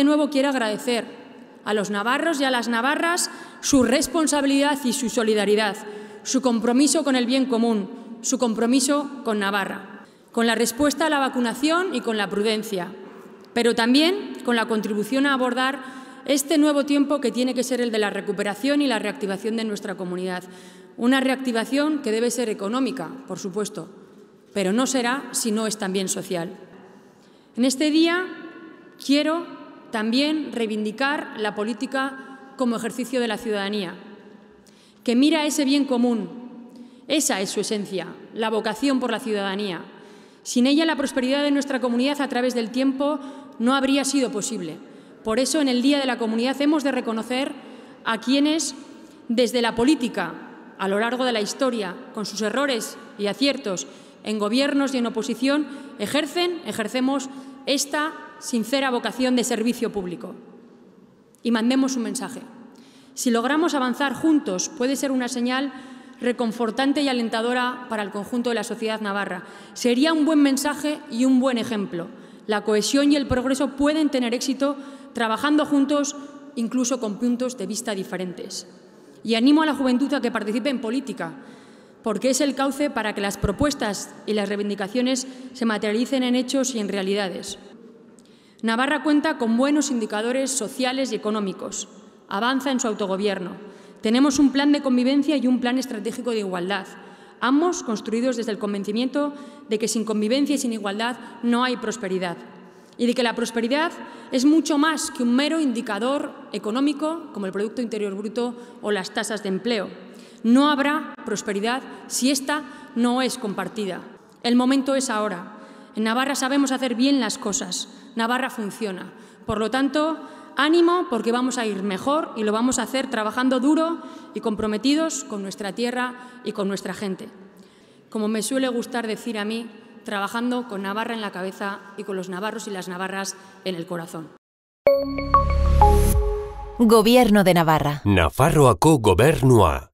de nuevo quiero agradecer a los navarros y a las navarras su responsabilidad y su solidaridad, su compromiso con el bien común, su compromiso con Navarra, con la respuesta a la vacunación y con la prudencia, pero también con la contribución a abordar este nuevo tiempo que tiene que ser el de la recuperación y la reactivación de nuestra comunidad. Una reactivación que debe ser económica, por supuesto, pero no será si no es también social. En este día quiero también reivindicar la política como ejercicio de la ciudadanía, que mira ese bien común. Esa es su esencia, la vocación por la ciudadanía. Sin ella la prosperidad de nuestra comunidad a través del tiempo no habría sido posible. Por eso en el Día de la Comunidad hemos de reconocer a quienes desde la política, a lo largo de la historia, con sus errores y aciertos, en gobiernos y en oposición, ejercen, ejercemos esta sincera vocación de servicio público. Y mandemos un mensaje. Si logramos avanzar juntos, puede ser una señal reconfortante y alentadora para el conjunto de la sociedad navarra. Sería un buen mensaje y un buen ejemplo. La cohesión y el progreso pueden tener éxito trabajando juntos, incluso con puntos de vista diferentes. Y animo a la juventud a que participe en política, porque es el cauce para que las propuestas y las reivindicaciones se materialicen en hechos y en realidades. Navarra cuenta con buenos indicadores sociales y económicos, avanza en su autogobierno. Tenemos un plan de convivencia y un plan estratégico de igualdad, ambos construidos desde el convencimiento de que sin convivencia y sin igualdad no hay prosperidad y de que la prosperidad es mucho más que un mero indicador económico como el Producto Interior Bruto o las tasas de empleo. No habrá prosperidad si esta no es compartida. El momento es ahora. En Navarra sabemos hacer bien las cosas. Navarra funciona. Por lo tanto, ánimo porque vamos a ir mejor y lo vamos a hacer trabajando duro y comprometidos con nuestra tierra y con nuestra gente. Como me suele gustar decir a mí, trabajando con Navarra en la cabeza y con los navarros y las navarras en el corazón. Gobierno de Navarra. Nafarroako gobernua.